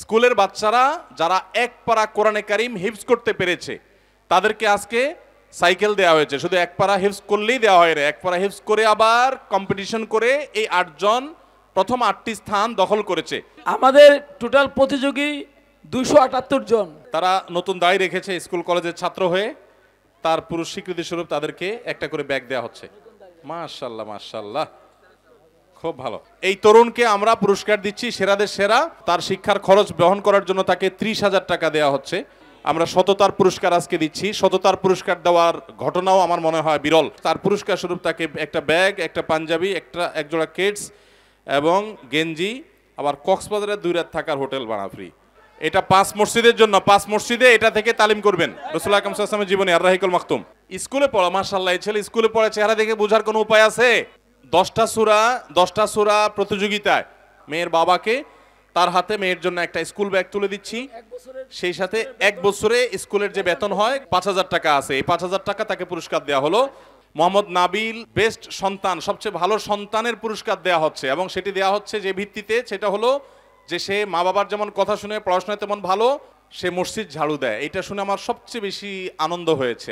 স্কুলের বাচ্চারা যারা এক পারা কোরআনে কারিম হিফজ করতে পেরেছে তাদেরকে আজকে সাইকেল দেওয়া হয়েছে শুধু এক পারা হিফজ করলেই দেওয়া হয় রে এক পারা হিফজ করে আবার কম্পিটিশন করে এই আটজন প্রথম আটটি স্থান দখল করেছে আমাদের টোটাল প্রতিযোগী দুশো আটাত্তর জন তারা নতুন দায় রেখেছে স্কুল কলেজের ছাত্র হয়ে তার পুরুষ স্বীকৃতি স্বরূপ তাদেরকে একটা করে ব্যাগ দেওয়া হচ্ছে মাশাল্লাহ মাশাল্লাহ খুব ভালো এই তরুণকে আমরা পুরস্কার দিচ্ছি সেরাদের সেরা তার শিক্ষার খরচ বহন করার জন্য তাকে ত্রিশ হাজার টাকা দেওয়া হচ্ছে আমরা শততার পুরস্কার আজকে দিচ্ছি সততার পুরস্কার দেওয়ার ঘটনাও আমার মনে হয় বিরল তার পুরস্কার স্বরূপ তাকে একটা ব্যাগ একটা পাঞ্জাবি একটা একজোড়া কেটস এবং গেঞ্জি আবার কক্সবাজারে দুই রাত থাকার হোটেল ভাড়া ফ্রি এটা পাঁচ মসজিদের জন্য পাঁচ মসজিদে এটা থেকে তালিম করবেন রসুল আকরম সাল্লামের জীবনে আর রাহিকুল মাকতুম স্কুলে পড়া মার্শাল্লাহ ছেলে স্কুলে পড়া চেহারা দেখে বোঝার কোনো উপায় আছে দশটা সুরা দশটা সুরা প্রতিযোগিতায় মেয়ের বাবাকে তার হাতে মেয়ের জন্য একটা স্কুল ব্যাগ তুলে দিচ্ছি সেই সাথে এক বছরে স্কুলের যে বেতন হয় পাঁচ হাজার টাকা আছে এই পাঁচ হাজার টাকা তাকে পুরস্কার দেওয়া হলো মোহাম্মদ নাবিল বেস্ট সন্তান সবচেয়ে ভালো সন্তানের পুরস্কার দেওয়া হচ্ছে এবং সেটি দেওয়া হচ্ছে যে ভিত্তিতে সেটা হলো যে সে মা বাবার যেমন কথা শুনে পড়াশোনায় তেমন ভালো সে মসজিদ ঝাড়ু দেয় এটা শুনে আমার সবচেয়ে বেশি আনন্দ হয়েছে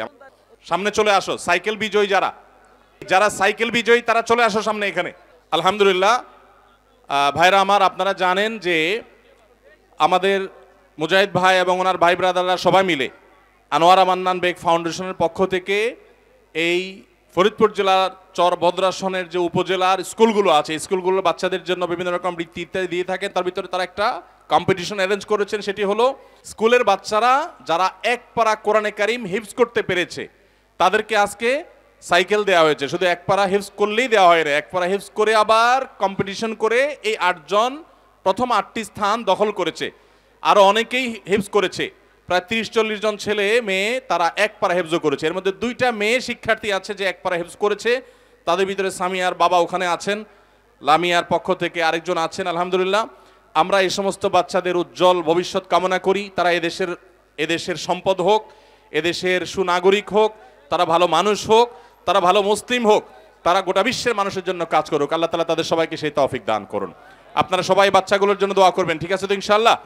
সামনে চলে আসো সাইকেল বিজয়ী যারা যারা সাইকেল বিজয়ী তারা চলে আসো সামনে এখানে আলহামদুলিল্লাহ ভাইরা আমার আপনারা জানেন যে আমাদের মুজাহিদ ভাই এবং ওনার ভাই ব্রাদাররা সবাই মিলে আনোয়ারা মান্নান বেগ ফাউন্ডেশনের পক্ষ থেকে এই ফরিদপুর জেলার চর ভদ্রাসনের যে উপজেলার স্কুলগুলো আছে স্কুলগুলোর বাচ্চাদের জন্য বিভিন্ন রকম বৃত্তি ইত্যাদি দিয়ে থাকেন তার ভিতরে তারা একটা কম্পিটিশন অ্যারেঞ্জ করেছেন সেটি হলো স্কুলের বাচ্চারা যারা এক পারা কোরআনে কারিম হিপস করতে পেরেছে তাদেরকে আজকে সাইকেল দেওয়া হয়েছে শুধু এক পাড়া হিফস করলেই দেওয়া হয় রে এক পাড়া হিফস করে আবার কম্পিটিশন করে এই আটজন প্রথম আটটি স্থান দখল করেছে আরও অনেকেই হিফস করেছে প্রায় তিরিশ চল্লিশ জন ছেলে মেয়ে তারা এক পারা হেফজ করেছে এর মধ্যে দুইটা মেয়ে শিক্ষার্থী আছে যে এক পারা হেফজ করেছে তাদের ভিতরে সামিয়ার বাবা ওখানে আছেন লামিয়ার পক্ষ থেকে আরেকজন আছেন আলহামদুলিল্লাহ আমরা এই সমস্ত বাচ্চাদের উজ্জ্বল ভবিষ্যৎ কামনা করি তারা এদেশের এদেশের সম্পদ হোক এদেশের সুনাগরিক হোক তারা ভালো মানুষ হোক তারা ভালো মুসলিম হোক তারা গোটা বিশ্বের মানুষের জন্য কাজ করুক আল্লাহ তালা তাদের সবাইকে সেই তফিক দান করুন আপনারা সবাই বাচ্চাগুলোর জন্য দোয়া করবেন ঠিক আছে তো ইনশাল্লাহ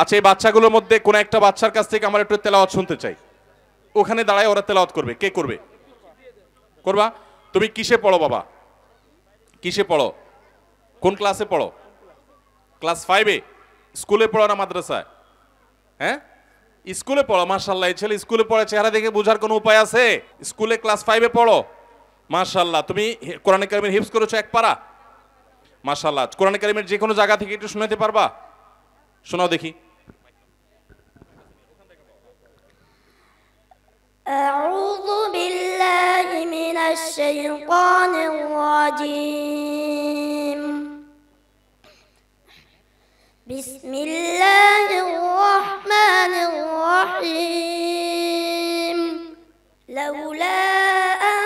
আচ্ছা এই বাচ্চাগুলোর মধ্যে কোনো একটা বাচ্চার কাছ থেকে আমার একটু তেলাওয়াত শুনতে চাই ওখানে দাঁড়ায় ওরা তেলাওয়াত করবে কে করবে করবা তুমি কিসে পড়ো বাবা কিসে পড়ো কোন ক্লাসে পড়ো ক্লাস ফাইভে স্কুলে পড়ো না মাদ্রাসায় হ্যাঁ স্কুলে পড়ো মার্শাল্লাহ এই ছেলে স্কুলে পড়ে চেহারা দেখে বোঝার কোনো উপায় আছে স্কুলে ক্লাস ফাইভে পড়ো মার্শাল্লাহ তুমি কোরআন কারিমের হিপস করেছো এক পাড়া মার্শাল্লাহ কোরআন কারিমের যে কোনো জায়গা থেকে একটু শোনাতে পারবা শোনাও দেখি أعوذ بالله من الشيطان الرجيم بسم الله الرحيم لولا أن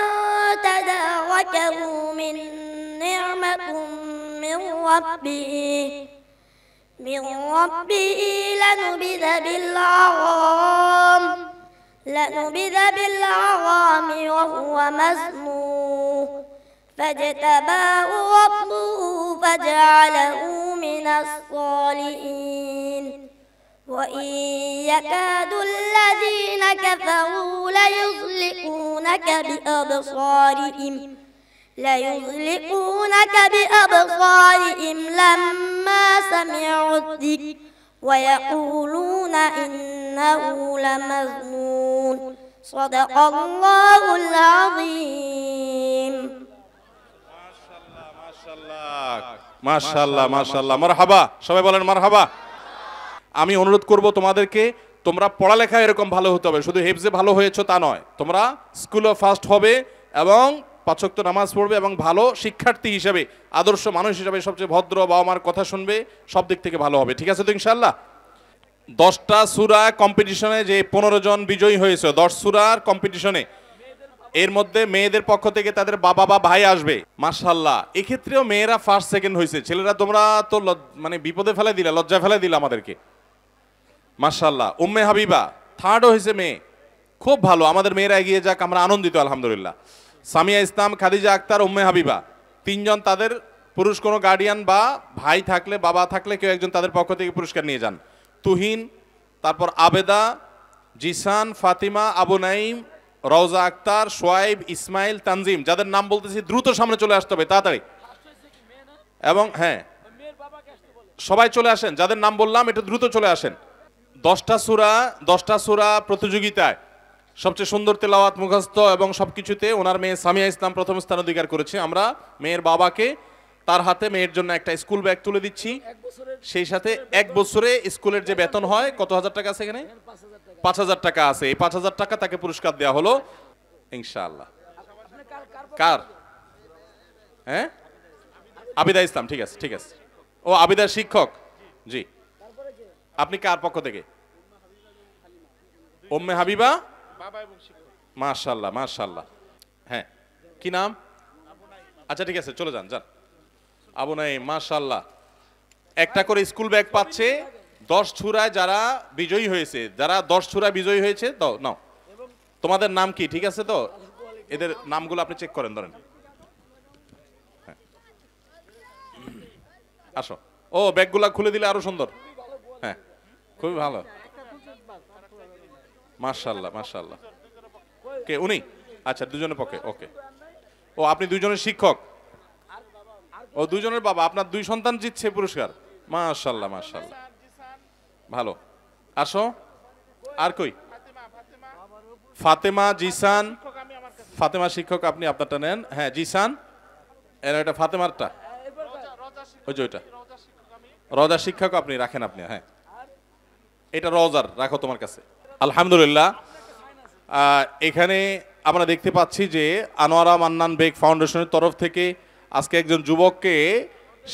تداركه من نعمة من ربه من ربه لنبذ بالعرام لنبذ بالعرام وهو مسموه فاجتباه ربه فجعله من الصالحين وإن يكاد الذين كفروا ليزلقونك بأبصارهم ليزلقونك بأبصارهم لما سمعوا الذكر ويقولون إنه لمزنون صدق الله العظيم ما شاء الله ما شاء الله ما شاء الله ما شاء الله مرحبا شباب مرحبا আমি অনুরোধ করব তোমাদেরকে তোমরা পড়ালেখা এরকম ভালো হতে হবে শুধু হেফজে ভালো হয়েছো তা নয় তোমরা স্কুলে ফার্স্ট হবে এবং পাচক তো নামাজ পড়বে এবং ভালো শিক্ষার্থী হিসাবে আদর্শ মানুষ হিসাবে সবচেয়ে ভদ্র বাবা মার কথা শুনবে সব দিক থেকে ভালো হবে ঠিক আছে তো ইনশাল্লাহ দশটা সুরা কম্পিটিশনে যে পনেরো জন বিজয়ী হয়েছে দশ সুরার কম্পিটিশনে এর মধ্যে মেয়েদের পক্ষ থেকে তাদের বাবা বা ভাই আসবে মার্শাল্লাহ এক্ষেত্রেও মেয়েরা ফার্স্ট সেকেন্ড হয়েছে ছেলেরা তোমরা তো মানে বিপদে ফেলে দিলা লজ্জায় ফেলে দিলা আমাদেরকে মাশাল্লাহ উম্মে হাবিবা থার্ডও হয়েছে মেয়ে খুব ভালো আমাদের মেয়েরা এগিয়ে যাক আমরা আনন্দিত আলহামদুলিল্লাহ সামিয়া ইসলাম খাদিজা আক্তার উম্মে হাবিবা তিনজন তাদের পুরুষ কোনো গার্ডিয়ান বা ভাই থাকলে বাবা থাকলে কেউ একজন তাদের পক্ষ থেকে পুরস্কার নিয়ে যান তুহিন তারপর আবেদা জিসান ফাতিমা আবু নাইম রওজা আক্তার সোয়াইব ইসমাইল তানজিম যাদের নাম বলতেছি দ্রুত সামনে চলে আসতে হবে তাড়াতাড়ি এবং হ্যাঁ সবাই চলে আসেন যাদের নাম বললাম এটা দ্রুত চলে আসেন দশটা সুরা দশটা সুরা প্রতিযোগিতায় সবচেয়ে সুন্দর তেলাওয়াত মুখস্থ এবং সব কিছুতে ওনার মেয়ে সামিয়া ইসলাম প্রথম স্থান অধিকার করেছে আমরা মেয়ের বাবাকে তার হাতে মেয়ের জন্য একটা স্কুল ব্যাগ তুলে দিচ্ছি সেই সাথে এক বছরে স্কুলের যে বেতন হয় কত হাজার টাকা আছে এখানে পাঁচ হাজার টাকা আছে এই পাঁচ হাজার টাকা তাকে পুরস্কার দেওয়া হলো ইনশাআল্লাহ কার হ্যাঁ আবিদা ইসলাম ঠিক আছে ঠিক আছে ও আবিদা শিক্ষক জি আপনি কার পক্ষ থেকে ওম্মে হাবিবা মাশাল্লাহ মাশাল্লাহ হ্যাঁ কি নাম আচ্ছা ঠিক আছে চলে যান যান আবু নাই মাশাল্লাহ একটা করে স্কুল ব্যাগ পাচ্ছে দশ ছুরায় যারা বিজয়ী হয়েছে যারা দশ ছুরায় বিজয়ী হয়েছে তো নাও তোমাদের নাম কি ঠিক আছে তো এদের নামগুলো আপনি চেক করেন ধরেন হ্যাঁ। আসো ও ব্যাগগুলা খুলে দিলে আরো সুন্দর খুবই ভালো মার্শাল্লাহ মার্শাল্লাহ কে উনি আচ্ছা দুজনের পক্ষে ওকে ও আপনি দুজনের শিক্ষক ও দুজনের বাবা আপনার দুই সন্তান জিতছে পুরস্কার মাশাল্লাহ মাশাল্লাহ ভালো আসো আর কই ফাতেমা জিসান ফাতেমা শিক্ষক আপনি আপনারটা নেন হ্যাঁ জিসান এর এটা ফাতেমারটা ওই যে ওইটা রজা শিক্ষক আপনি রাখেন আপনি হ্যাঁ এটা রজার রাখো তোমার কাছে আলহামদুলিল্লাহ এখানে আমরা দেখতে পাচ্ছি যে আনোয়ারা মান্নান বেগ ফাউন্ডেশনের তরফ থেকে আজকে একজন যুবককে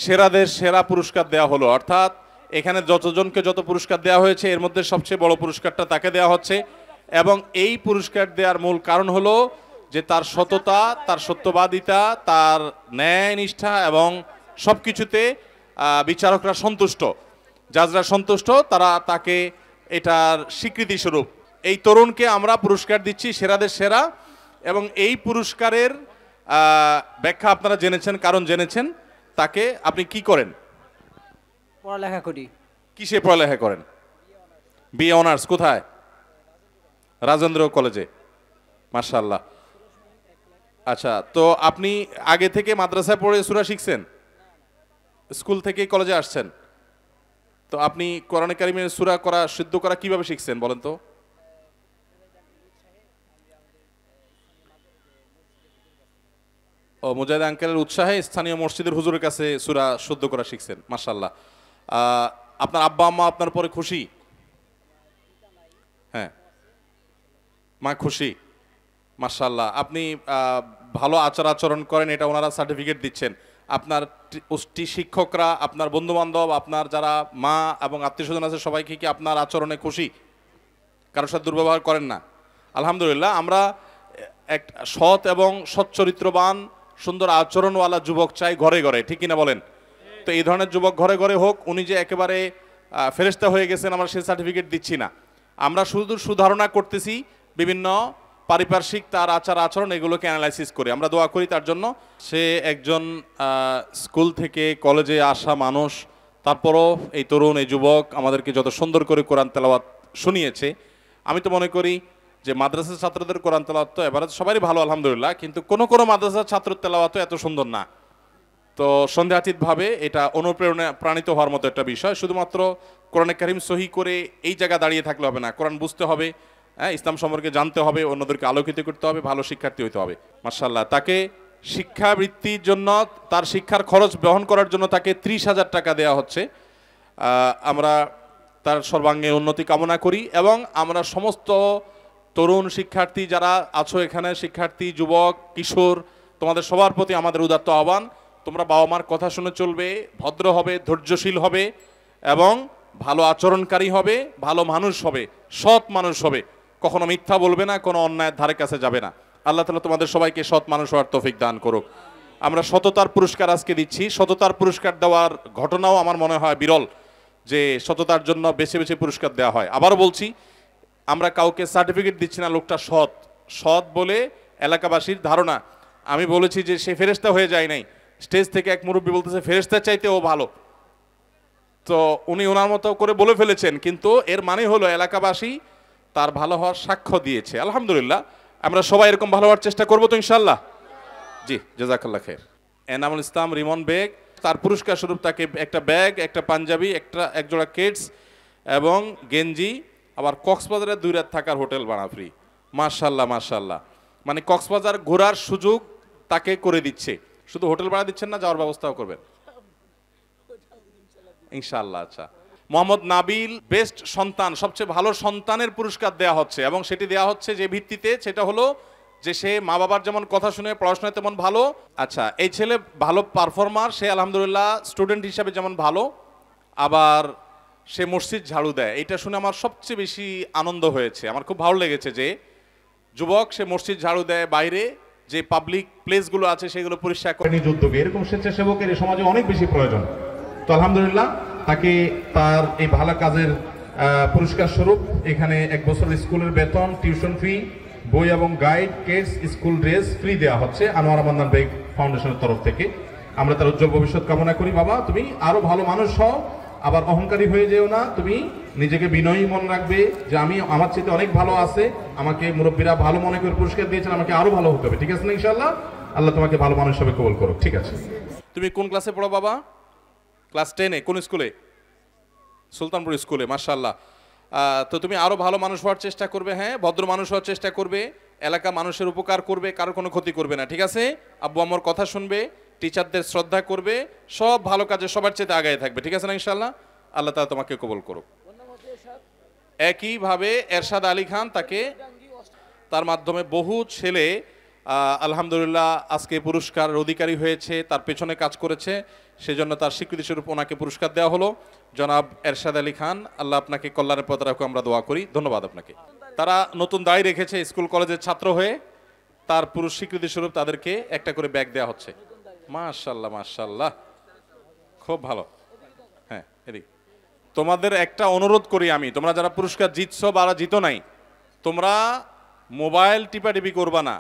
সেরাদের সেরা পুরস্কার দেওয়া হলো অর্থাৎ এখানে যতজনকে যত পুরস্কার দেওয়া হয়েছে এর মধ্যে সবচেয়ে বড় পুরস্কারটা তাকে দেওয়া হচ্ছে এবং এই পুরস্কার দেওয়ার মূল কারণ হলো যে তার সততা তার সত্যবাদিতা তার ন্যায় নিষ্ঠা এবং সব কিছুতে বিচারকরা সন্তুষ্ট জাজরা সন্তুষ্ট তারা তাকে এটার স্বীকৃতি স্বরূপ এই তরুণকে আমরা পুরস্কার দিচ্ছি সেরাদের সেরা এবং এই পুরস্কারের ব্যাখ্যা আপনারা জেনেছেন কারণ জেনেছেন তাকে আপনি কি করেন পড়ালেখা করি কিসে পড়ালেখা করেন বি অনার্স কোথায় রাজেন্দ্র কলেজে মার্শাল্লাহ আচ্ছা তো আপনি আগে থেকে মাদ্রাসায় পড়ে সুরা শিখছেন স্কুল থেকে কলেজে আসছেন তো আপনি কোরআন কারিমের সুরা করা সিদ্ধ করা কিভাবে শিখছেন বলেন তো ও মুজাহিদ আঙ্কেলের উৎসাহে স্থানীয় মসজিদের হুজুরের কাছে সুরা শুদ্ধ করা শিখছেন মাসাল্লাহ আপনার আব্বা আম্মা আপনার পরে খুশি হ্যাঁ মা খুশি মাসাল্লাহ আপনি ভালো আচার আচরণ করেন এটা ওনারা সার্টিফিকেট দিচ্ছেন আপনার শিক্ষকরা আপনার বন্ধুবান্ধব আপনার যারা মা এবং আত্মীয়স্বজন আছে সবাইকে কি আপনার আচরণে খুশি কারোর সাথে দুর্ব্যবহার করেন না আলহামদুলিল্লাহ আমরা এক সৎ এবং সচ্চরিত্রবান সুন্দর আচরণওয়ালা যুবক চাই ঘরে ঘরে ঠিক কিনা বলেন তো এই ধরনের যুবক ঘরে ঘরে হোক উনি যে একেবারে ফেরেস্তা হয়ে গেছেন আমরা সে সার্টিফিকেট দিচ্ছি না আমরা শুধু সুধারণা করতেছি বিভিন্ন পারিপার্শ্বিক তার আচার আচরণ এগুলোকে অ্যানালাইসিস করি আমরা দোয়া করি তার জন্য সে একজন স্কুল থেকে কলেজে আসা মানুষ তারপরও এই তরুণ এই যুবক আমাদেরকে যত সুন্দর করে কোরআন তেলাওয়াত শুনিয়েছে আমি তো মনে করি যে মাদ্রাসার ছাত্রদের কোরআন তেলাওয়াত তো এবার সবারই ভালো আলহামদুলিল্লাহ কিন্তু কোনো কোনো মাদ্রাসার ছাত্র তেলাওয়াত এত সুন্দর না তো সন্দেহাতীতভাবে এটা অনুপ্রেরণা প্রাণিত হওয়ার মতো একটা বিষয় শুধুমাত্র কোরআনে কারিম সহি করে এই জায়গা দাঁড়িয়ে থাকলে হবে না কোরআন বুঝতে হবে হ্যাঁ ইসলাম সম্পর্কে জানতে হবে অন্যদেরকে আলোকিত করতে হবে ভালো শিক্ষার্থী হইতে হবে মার্শাল্লাহ তাকে শিক্ষাবৃত্তির জন্য তার শিক্ষার খরচ বহন করার জন্য তাকে ত্রিশ হাজার টাকা দেয়া হচ্ছে আমরা তার সর্বাঙ্গে উন্নতি কামনা করি এবং আমরা সমস্ত তরুণ শিক্ষার্থী যারা আছো এখানে শিক্ষার্থী যুবক কিশোর তোমাদের সবার প্রতি আমাদের উদাত্ত আহ্বান তোমরা বাবা মার কথা শুনে চলবে ভদ্র হবে ধৈর্যশীল হবে এবং ভালো আচরণকারী হবে ভালো মানুষ হবে সৎ মানুষ হবে কখনো মিথ্যা বলবে না কোনো অন্যায়ের ধারে কাছে যাবে না আল্লাহ তালা তোমাদের সবাইকে সৎ মানুষ হওয়ার তফিক দান করুক আমরা সততার পুরস্কার আজকে দিচ্ছি সততার পুরস্কার দেওয়ার ঘটনাও আমার মনে হয় বিরল যে সততার জন্য বেছে বেছে পুরস্কার দেওয়া হয় আবার বলছি আমরা কাউকে সার্টিফিকেট দিচ্ছি না লোকটা সৎ সৎ বলে এলাকাবাসীর ধারণা আমি বলেছি যে সে ফেরেস্তা হয়ে যায় নাই স্টেজ থেকে এক মুরব্বী বলতেছে ফেরেস্তার চাইতে ও ভালো তো উনি ওনার মতো করে বলে ফেলেছেন কিন্তু এর মানে হলো এলাকাবাসী তার ভালো হওয়ার সাক্ষ্য দিয়েছে আলহামদুলিল্লাহ আমরা সবাই এরকম ভালো হওয়ার চেষ্টা করবো তো ইনশাল্লাহ জি জেজাকাল্লা খের এনামুল ইসলাম রিমন বেগ তার পুরস্কার স্বরূপ তাকে একটা ব্যাগ একটা পাঞ্জাবি একটা একজোড়া কিডস এবং গেঞ্জি আবার কক্সবাজারে দুই রাত থাকার হোটেল বানা ফ্রি মার্শাল্লাহ মার্শাল্লাহ মানে কক্সবাজার ঘোরার সুযোগ তাকে করে দিচ্ছে শুধু হোটেল ভাড়া দিচ্ছেন না যাওয়ার ব্যবস্থাও করবেন ইনশাল্লাহ আচ্ছা মোহাম্মদ নাবিল বেস্ট সন্তান সবচেয়ে ভালো সন্তানের পুরস্কার দেওয়া হচ্ছে এবং সেটি দেওয়া হচ্ছে যে ভিত্তিতে সেটা হলো যে সে মা বাবার যেমন কথা শুনে পড়াশোনায় তেমন ভালো আচ্ছা এই ছেলে ভালো পারফর্মার সে আলহামদুলিল্লাহ স্টুডেন্ট হিসাবে যেমন ভালো আবার সে মসজিদ ঝাড়ু দেয় এটা শুনে আমার সবচেয়ে বেশি আনন্দ হয়েছে আমার খুব ভালো লেগেছে যে যুবক সে মসজিদ ঝাড়ু দেয় বাইরে যে পাবলিক প্লেসগুলো আছে সেগুলো পরিষ্কার করে নিজ উদ্যোগে এরকম স্বেচ্ছাসেবকের সমাজে অনেক বেশি প্রয়োজন তো আলহামদুলিল্লাহ তাকে তার এই ভালো কাজের পুরস্কার স্বরূপ এখানে এক বছর স্কুলের বেতন টিউশন ফি বই এবং গাইড কেস স্কুল ড্রেস ফ্রি দেওয়া হচ্ছে আনোয়ার মান্নান বেগ ফাউন্ডেশনের তরফ থেকে আমরা তার উজ্জ্বল ভবিষ্যৎ কামনা করি বাবা তুমি আরও ভালো মানুষ হও আবার অহংকারী হয়ে যেও না তুমি নিজেকে বিনয়ী মন রাখবে যে আমি আমার চেয়ে অনেক ভালো আছে আমাকে মুরব্বীরা ভালো মনে করে পুরস্কার দিয়েছেন আমাকে আরও ভালো হতে হবে ঠিক আছে না ইনশাল্লাহ আল্লাহ তোমাকে ভালো মানুষ হবে কবল করো ঠিক আছে তুমি কোন ক্লাসে পড়ো বাবা ক্লাস টেনে কোন স্কুলে সুলতানপুর স্কুলে মার্শাল্লাহ তো তুমি আরও ভালো মানুষ হওয়ার চেষ্টা করবে হ্যাঁ ভদ্র মানুষ হওয়ার চেষ্টা করবে এলাকা মানুষের উপকার করবে কারো কোনো ক্ষতি করবে না ঠিক আছে আব্বু আমার কথা শুনবে টিচারদের শ্রদ্ধা করবে সব ভালো কাজে সবার চেয়ে আগায় থাকবে ঠিক আছে না ইনশাল্লাহ আল্লাহ তালা তোমাকে কবল করুক একইভাবে এরশাদ আলী খান তাকে তার মাধ্যমে বহু ছেলে আলহামদুলিল্লাহ আজকে পুরস্কার অধিকারী হয়েছে তার পেছনে কাজ করেছে সেজন্য তার স্বীকৃতিস্বরূপ ওনাকে পুরস্কার দেওয়া হলো জনাব এরশাদ আলী খান আল্লাহ আপনাকে কল্যাণের পথ রাখুক আমরা দোয়া করি ধন্যবাদ আপনাকে তারা নতুন দায় রেখেছে স্কুল কলেজের ছাত্র হয়ে তার পুরুষ স্বীকৃতিস্বরূপ তাদেরকে একটা করে ব্যাগ দেওয়া হচ্ছে মাশাল্লাহ মাশাল্লাহ খুব ভালো হ্যাঁ এদিক তোমাদের একটা অনুরোধ করি আমি তোমরা যারা পুরস্কার জিতছ বা জিতো নাই তোমরা মোবাইল টিপাটিপি করবা না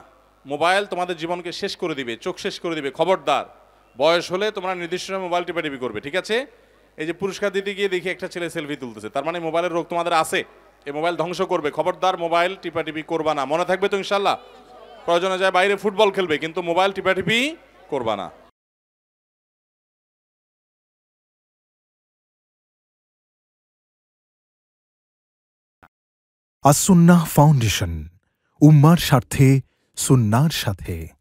মোবাইল তোমাদের জীবনকে শেষ করে দিবে চোখ শেষ করে দিবে খবরদার বয়স হলে তোমরা নির্দিষ্ট সময় মোবাইল টিপি করবে ঠিক আছে এই যে পুরস্কার দিতে গিয়ে দেখি একটা ছেলে সেলফি তুলতেছে তার মানে মোবাইলের রোগ তোমাদের আছে এই মোবাইল ধ্বংস করবে খবরদার মোবাইল টিপি করবা না মনে থাকবে তো ইনশাল্লাহ প্রয়োজনে যায় বাইরে ফুটবল খেলবে কিন্তু মোবাইল টিপি করবা না আসুন্না ফাউন্ডেশন উম্মার স্বার্থে সুন্নার সাথে